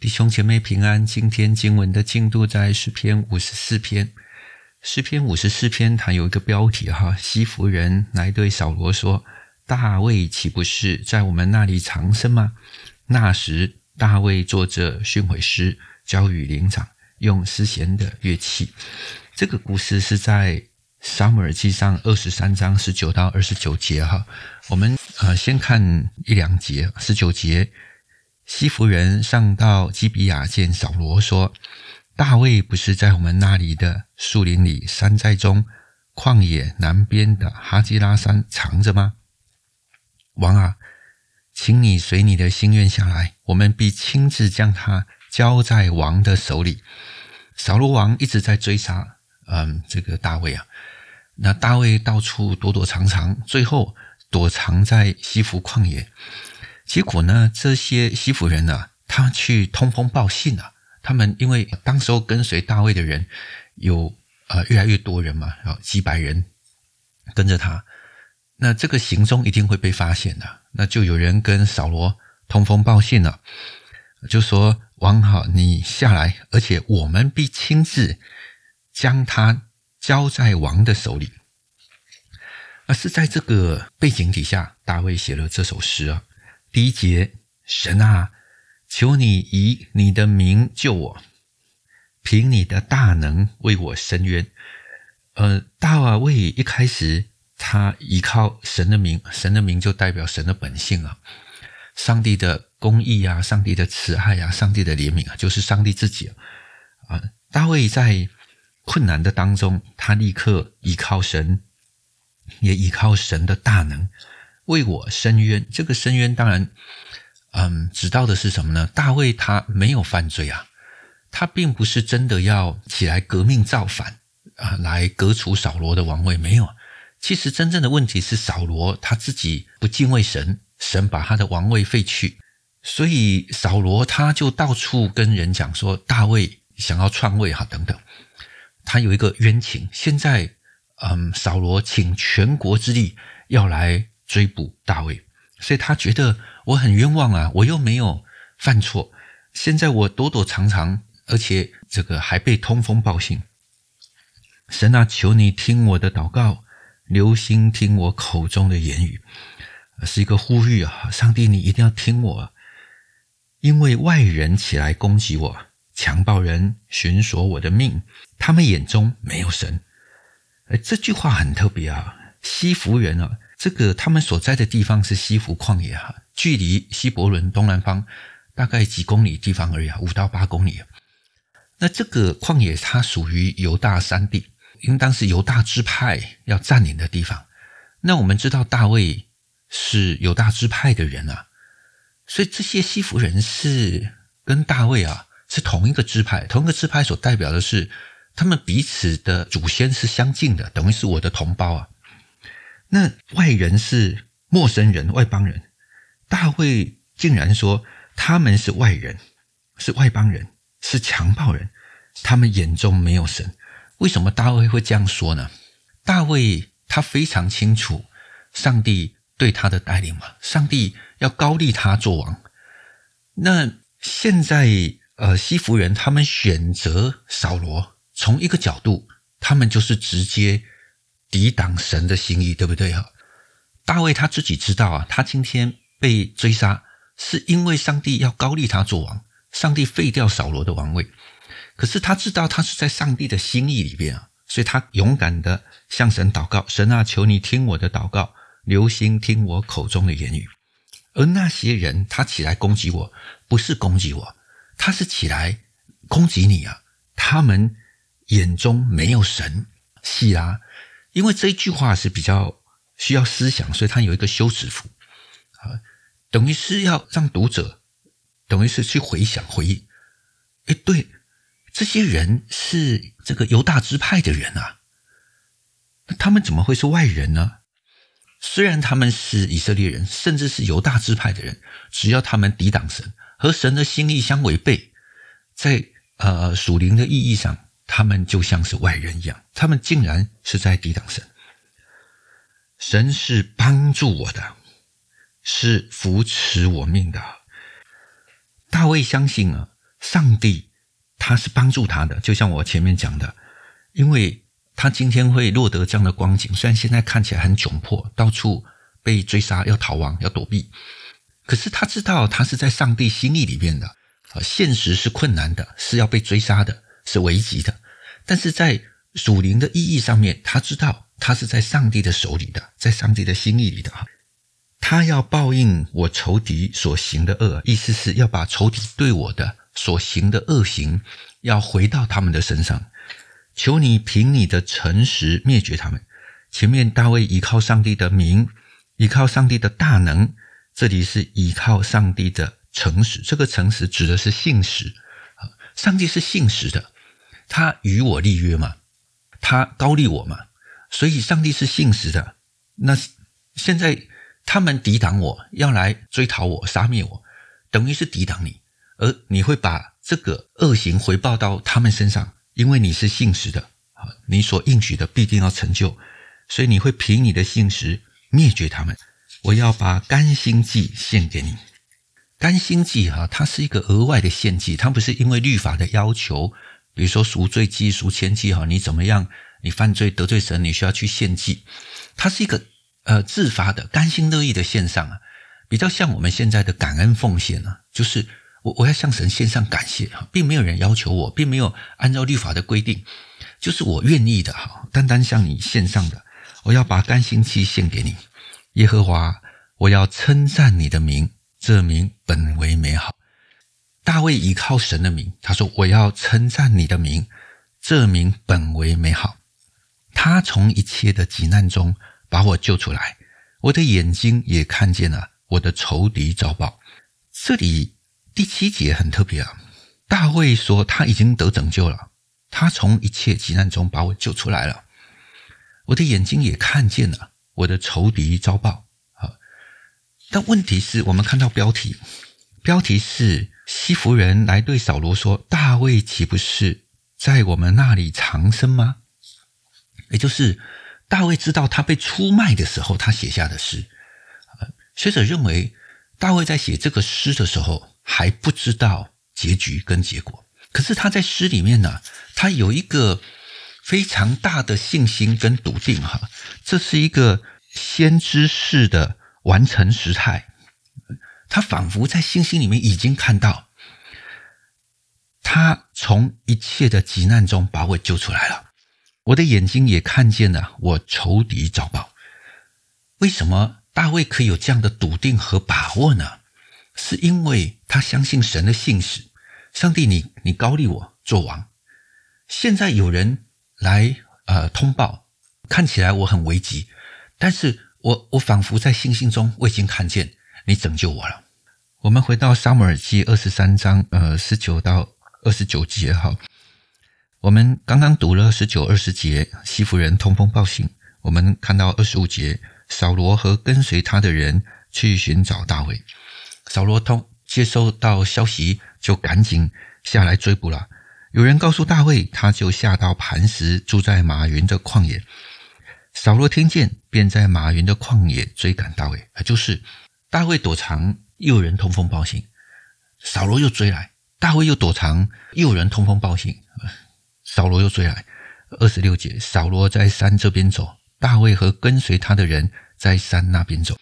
弟兄姐妹平安，今天经文的进度在诗篇五十四篇。诗篇五十四篇它有一个标题哈，西弗人来对扫罗说：“大卫岂不是在我们那里藏生吗？”那时，大卫作着训诲师，教与灵长用丝弦的乐器。这个故事是在撒姆尔记上二十三章十九到二十九节哈。我们呃先看一两节，十九节。西弗人上到基比亚见扫罗说：“大卫不是在我们那里的树林里、山寨中、旷野南边的哈基拉山藏着吗？王啊，请你随你的心愿下来，我们必亲自将他交在王的手里。”扫罗王一直在追杀，嗯，这个大卫啊，那大卫到处躲躲藏藏，最后躲藏在西弗旷野。结果呢？这些西服人呢，他去通风报信啊。他们因为当时候跟随大卫的人有呃越来越多人嘛，然后几百人跟着他，那这个行踪一定会被发现的。那就有人跟扫罗通风报信了，就说王好，你下来，而且我们必亲自将他交在王的手里。而是在这个背景底下，大卫写了这首诗啊。第一节，神啊，求你以你的名救我，凭你的大能为我伸冤。呃，大卫一开始他依靠神的名，神的名就代表神的本性啊，上帝的公义啊，上帝的慈爱啊，上帝的怜悯啊，就是上帝自己啊。大卫在困难的当中，他立刻依靠神，也依靠神的大能。为我申冤，这个申冤当然，嗯，指到的是什么呢？大卫他没有犯罪啊，他并不是真的要起来革命造反啊，来革除扫罗的王位没有。其实真正的问题是扫罗他自己不敬畏神，神把他的王位废去，所以扫罗他就到处跟人讲说大卫想要篡位哈等等，他有一个冤情。现在，嗯，扫罗请全国之力要来。追捕大卫，所以他觉得我很冤枉啊！我又没有犯错，现在我躲躲藏藏，而且这个还被通风报信。神啊，求你听我的祷告，留心听我口中的言语，是一个呼吁啊！上帝，你一定要听我，因为外人起来攻击我，强暴人，寻索我的命，他们眼中没有神。哎，这句话很特别啊！西福人啊。这个他们所在的地方是西弗旷野哈，距离西伯伦东南方大概几公里地方而已啊，五到八公里。那这个旷野它属于犹大山地，应当是犹大支派要占领的地方。那我们知道大卫是犹大支派的人啊，所以这些西弗人是跟大卫啊是同一个支派，同一个支派所代表的是他们彼此的祖先是相近的，等于是我的同胞啊。那外人是陌生人、外邦人，大卫竟然说他们是外人，是外邦人，是强暴人，他们眼中没有神。为什么大卫会这样说呢？大卫他非常清楚上帝对他的带领嘛，上帝要高立他做王。那现在呃，西弗人他们选择扫罗，从一个角度，他们就是直接。抵挡神的心意，对不对哈？大卫他自己知道啊，他今天被追杀，是因为上帝要高利他做王，上帝废掉扫罗的王位。可是他知道他是在上帝的心意里边啊，所以他勇敢的向神祷告：“神啊，求你听我的祷告，留心听我口中的言语。”而那些人他起来攻击我，不是攻击我，他是起来攻击你啊！他们眼中没有神，是拉。因为这一句话是比较需要思想，所以它有一个休止符啊，等于是要让读者等于是去回想、回忆。哎，对，这些人是这个犹大支派的人啊，那他们怎么会是外人呢？虽然他们是以色列人，甚至是犹大支派的人，只要他们抵挡神和神的心意相违背，在呃属灵的意义上。他们就像是外人一样，他们竟然是在抵挡神。神是帮助我的，是扶持我命的。大卫相信啊，上帝他是帮助他的。就像我前面讲的，因为他今天会落得这样的光景，虽然现在看起来很窘迫，到处被追杀，要逃亡，要躲避。可是他知道，他是在上帝心意里面的。啊，现实是困难的，是要被追杀的。是危急的，但是在属灵的意义上面，他知道他是在上帝的手里，的在上帝的心意里的。他要报应我仇敌所行的恶，意思是要把仇敌对我的所行的恶行，要回到他们的身上。求你凭你的诚实灭绝他们。前面大卫依靠上帝的名，依靠上帝的大能，这里是依靠上帝的诚实。这个诚实指的是信实，上帝是信实的。他与我立约嘛，他高利我嘛，所以上帝是信实的。那现在他们抵挡我，要来追讨我、杀灭我，等于是抵挡你，而你会把这个恶行回报到他们身上，因为你是信实的，啊，你所应许的必定要成就，所以你会凭你的信实灭绝他们。我要把甘心祭献给你，甘心祭哈，它是一个额外的献祭，它不是因为律法的要求。比如说赎罪祭、赎千祭哈，你怎么样？你犯罪得罪神，你需要去献祭。它是一个呃自发的、甘心乐意的献上啊，比较像我们现在的感恩奉献啊，就是我我要向神献上感谢哈，并没有人要求我，并没有按照律法的规定，就是我愿意的哈，单单向你献上的，我要把甘心祭献给你，耶和华，我要称赞你的名，这名本为美好。大卫倚靠神的名，他说：“我要称赞你的名，这名本为美好。”他从一切的急难中把我救出来，我的眼睛也看见了，我的仇敌遭报。这里第七节很特别啊！大卫说他已经得拯救了，他从一切急难中把我救出来了，我的眼睛也看见了，我的仇敌遭报。好，但问题是，我们看到标题，标题是。西弗人来对扫罗说：“大卫岂不是在我们那里长生吗？”也就是大卫知道他被出卖的时候，他写下的诗。学者认为，大卫在写这个诗的时候还不知道结局跟结果，可是他在诗里面呢，他有一个非常大的信心跟笃定。哈，这是一个先知式的完成时态。他仿佛在星星里面已经看到，他从一切的急难中把我救出来了。我的眼睛也看见了我仇敌遭报。为什么大卫可以有这样的笃定和把握呢？是因为他相信神的信使，上帝，你你高立我做王。现在有人来呃通报，看起来我很危急，但是我我仿佛在星星中我已经看见。你拯救我了。我们回到撒母耳记二十三章，呃，十九到二十九节哈。我们刚刚读了十九二十节，西弗人通风报信。我们看到二十五节，扫罗和跟随他的人去寻找大卫。扫罗通接收到消息，就赶紧下来追捕了。有人告诉大卫，他就下到磐石，住在马云的旷野。扫罗听见，便在马云的旷野追赶大卫，就是。大卫躲藏，又有人通风报信，扫罗又追来。大卫又躲藏，又有人通风报信，扫罗又追来。二十六节，扫罗在山这边走，大卫和跟随他的人在山那边走。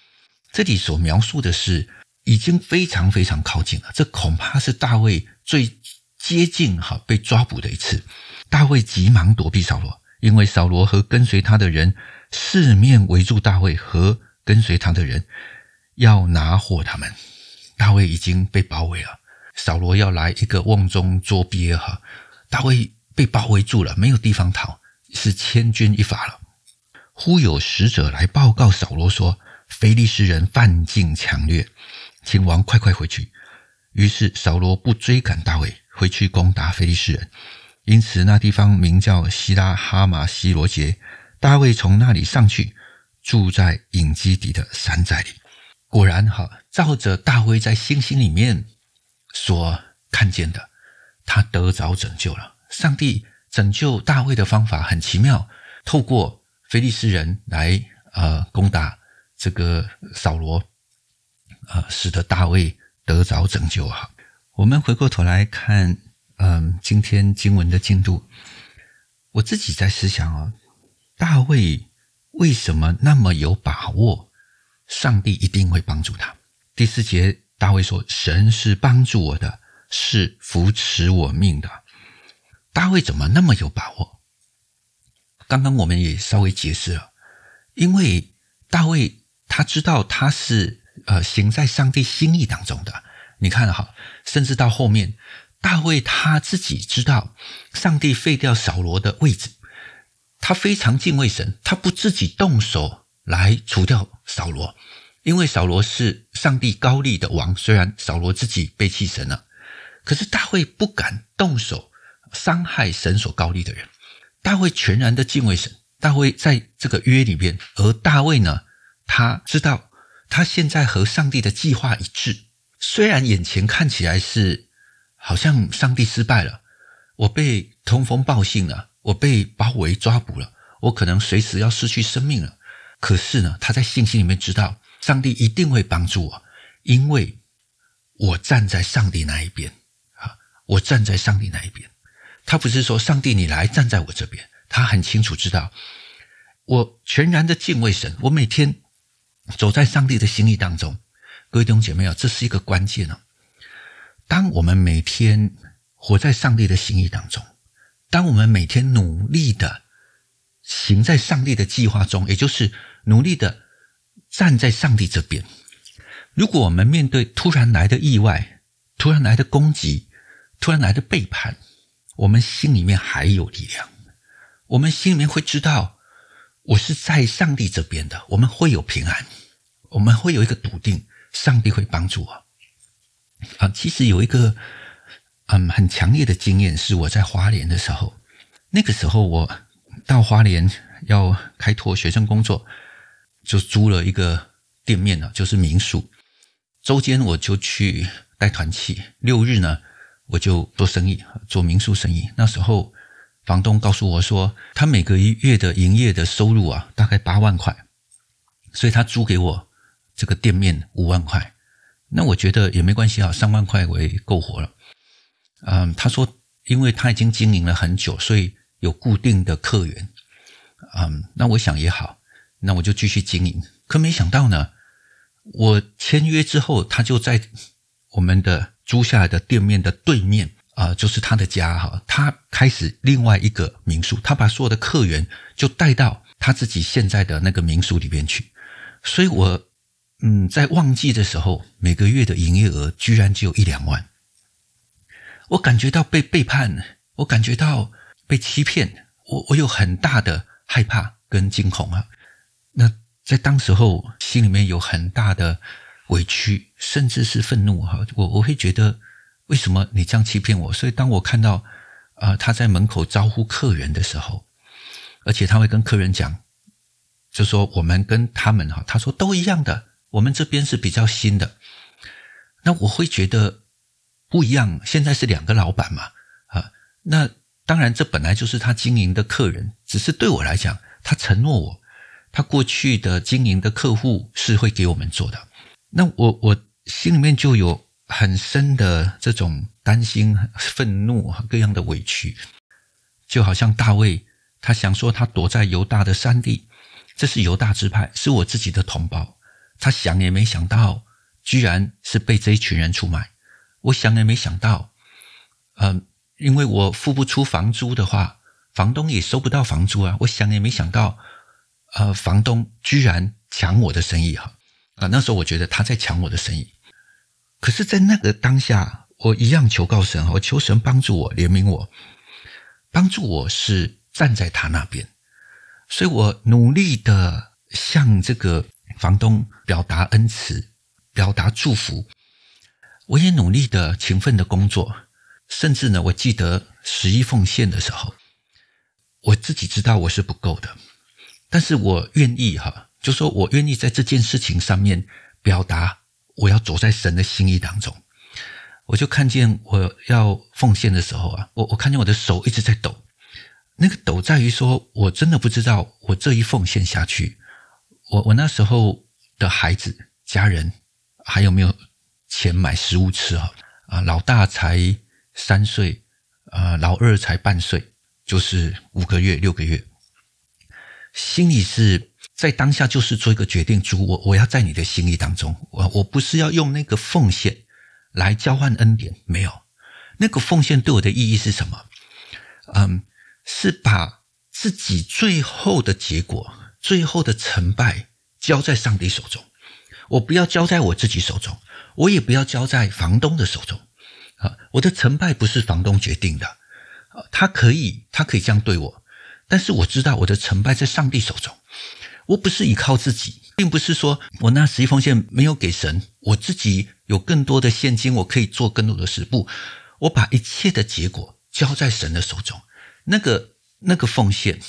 这里所描述的是已经非常非常靠近了，这恐怕是大卫最接近哈被抓捕的一次。大卫急忙躲避扫罗，因为扫罗和跟随他的人四面围住大卫和跟随他的人。要拿获他们，大卫已经被包围了。扫罗要来一个瓮中捉鳖哈，大卫被包围住了，没有地方逃，是千钧一发了。忽有使者来报告扫罗说，菲利士人犯境强掠，请王快快回去。于是扫罗不追赶大卫，回去攻打菲利士人。因此那地方名叫希拉哈马希罗杰。大卫从那里上去，住在隐基底的山寨里。果然哈，照着大卫在星星里面所看见的，他得着拯救了。上帝拯救大卫的方法很奇妙，透过菲利斯人来呃攻打这个扫罗，呃，使得大卫得着拯救啊。我们回过头来看，嗯，今天经文的进度，我自己在思想啊，大卫为什么那么有把握？上帝一定会帮助他。第四节，大卫说：“神是帮助我的，是扶持我命的。”大卫怎么那么有把握？刚刚我们也稍微解释了，因为大卫他知道他是呃行在上帝心意当中的。你看哈，甚至到后面，大卫他自己知道上帝废掉扫罗的位置，他非常敬畏神，他不自己动手。来除掉扫罗，因为扫罗是上帝高丽的王。虽然扫罗自己背弃神了，可是大卫不敢动手伤害神所高丽的人。大卫全然的敬畏神。大卫在这个约里边，而大卫呢，他知道他现在和上帝的计划一致。虽然眼前看起来是好像上帝失败了，我被通风报信了，我被包围抓捕了，我可能随时要失去生命了。可是呢，他在信心里面知道，上帝一定会帮助我，因为我站在上帝那一边啊，我站在上帝那一边。他不是说上帝你来站在我这边，他很清楚知道，我全然的敬畏神，我每天走在上帝的心意当中。各位弟兄姐妹啊，这是一个关键啊！当我们每天活在上帝的心意当中，当我们每天努力的。行在上帝的计划中，也就是努力的站在上帝这边。如果我们面对突然来的意外、突然来的攻击、突然来的背叛，我们心里面还有力量，我们心里面会知道我是在上帝这边的。我们会有平安，我们会有一个笃定，上帝会帮助我。啊，其实有一个嗯很强烈的经验是我在华联的时候，那个时候我。到花莲要开拓学生工作，就租了一个店面啊，就是民宿。周间我就去带团去，六日呢我就做生意，做民宿生意。那时候房东告诉我说，他每个月的营业的收入啊，大概八万块，所以他租给我这个店面五万块。那我觉得也没关系啊，三万块我也够活了。嗯，他说，因为他已经经营了很久，所以。有固定的客源，嗯，那我想也好，那我就继续经营。可没想到呢，我签约之后，他就在我们的租下来的店面的对面，啊，就是他的家哈。他开始另外一个民宿，他把所有的客源就带到他自己现在的那个民宿里边去。所以，我嗯，在旺季的时候，每个月的营业额居然只有一两万。我感觉到被背叛，我感觉到。被欺骗，我我有很大的害怕跟惊恐啊！那在当时候心里面有很大的委屈，甚至是愤怒哈！我我会觉得为什么你这样欺骗我？所以当我看到啊他在门口招呼客人的时候，而且他会跟客人讲，就说我们跟他们哈，他说都一样的，我们这边是比较新的。那我会觉得不一样，现在是两个老板嘛啊？那当然，这本来就是他经营的客人，只是对我来讲，他承诺我，他过去的经营的客户是会给我们做的。那我我心里面就有很深的这种担心、愤怒各样的委屈，就好像大卫，他想说他躲在犹大的山地，这是犹大支派，是我自己的同胞，他想也没想到，居然是被这一群人出卖。我想也没想到，嗯。因为我付不出房租的话，房东也收不到房租啊！我想也没想到，呃，房东居然抢我的生意哈！啊，那时候我觉得他在抢我的生意，可是，在那个当下，我一样求告神，我求神帮助我、怜悯我、帮助我是站在他那边，所以我努力的向这个房东表达恩慈、表达祝福，我也努力的勤奋的工作。甚至呢，我记得十一奉献的时候，我自己知道我是不够的，但是我愿意哈，就说我愿意在这件事情上面表达，我要走在神的心意当中。我就看见我要奉献的时候啊，我我看见我的手一直在抖，那个抖在于说，我真的不知道我这一奉献下去，我我那时候的孩子、家人还有没有钱买食物吃啊？啊，老大才。三岁，呃，老二才半岁，就是五个月、六个月。心里是在当下就是做一个决定，主，我我要在你的心意当中，我我不是要用那个奉献来交换恩典，没有那个奉献对我的意义是什么？嗯，是把自己最后的结果、最后的成败交在上帝手中，我不要交在我自己手中，我也不要交在房东的手中。啊，我的成败不是房东决定的，啊，他可以，他可以这样对我，但是我知道我的成败在上帝手中，我不是依靠自己，并不是说我那十一封信没有给神，我自己有更多的现金，我可以做更多的事不，我把一切的结果交在神的手中，那个那个奉献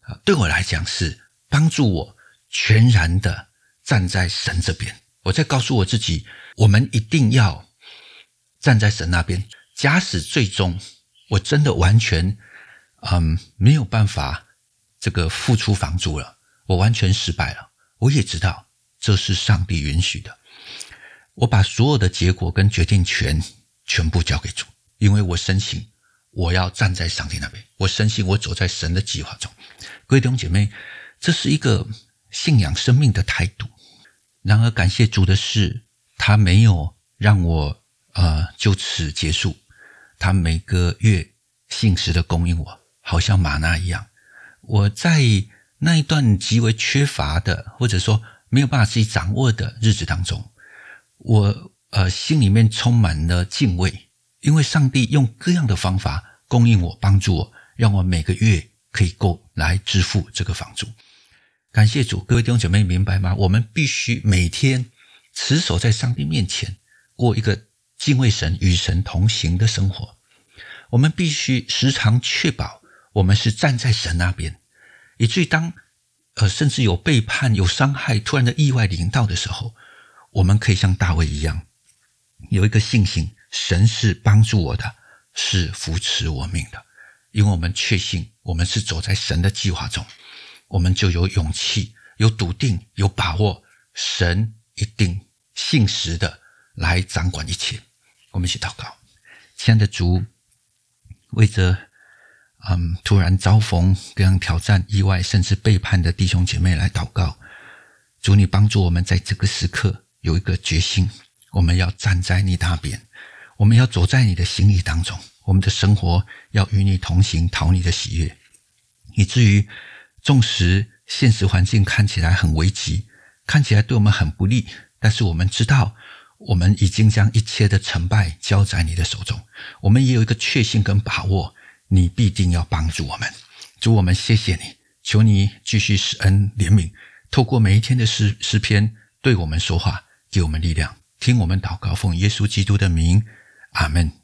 啊，对我来讲是帮助我全然的站在神这边，我在告诉我自己，我们一定要。站在神那边。假使最终我真的完全，嗯，没有办法，这个付出房租了，我完全失败了。我也知道这是上帝允许的。我把所有的结果跟决定权全部交给主，因为我深信我要站在上帝那边。我深信我走在神的计划中。各弟兄姐妹，这是一个信仰生命的态度。然而，感谢主的是，他没有让我。呃，就此结束。他每个月信实的供应我，好像玛纳一样。我在那一段极为缺乏的，或者说没有办法自己掌握的日子当中，我呃心里面充满了敬畏，因为上帝用各样的方法供应我、帮助我，让我每个月可以够来支付这个房租。感谢主，各位弟兄姐妹，明白吗？我们必须每天持守在上帝面前过一个。敬畏神与神同行的生活，我们必须时常确保我们是站在神那边，以至于当呃甚至有背叛、有伤害、突然的意外临到的时候，我们可以像大卫一样，有一个信心：神是帮助我的，是扶持我命的。因为我们确信我们是走在神的计划中，我们就有勇气、有笃定、有把握，神一定信实的来掌管一切。我们一起祷告，亲爱的主，为着嗯突然遭逢各样挑战、意外，甚至背叛的弟兄姐妹来祷告。主，你帮助我们在这个时刻有一个决心，我们要站在你那边，我们要走在你的心意当中，我们的生活要与你同行，讨你的喜悦。以至于，纵使现实环境看起来很危急，看起来对我们很不利，但是我们知道。我们已经将一切的成败交在你的手中，我们也有一个确信跟把握，你必定要帮助我们。主，我们谢谢你，求你继续施恩怜悯，透过每一天的诗诗篇对我们说话，给我们力量，听我们祷告，奉耶稣基督的名，阿门。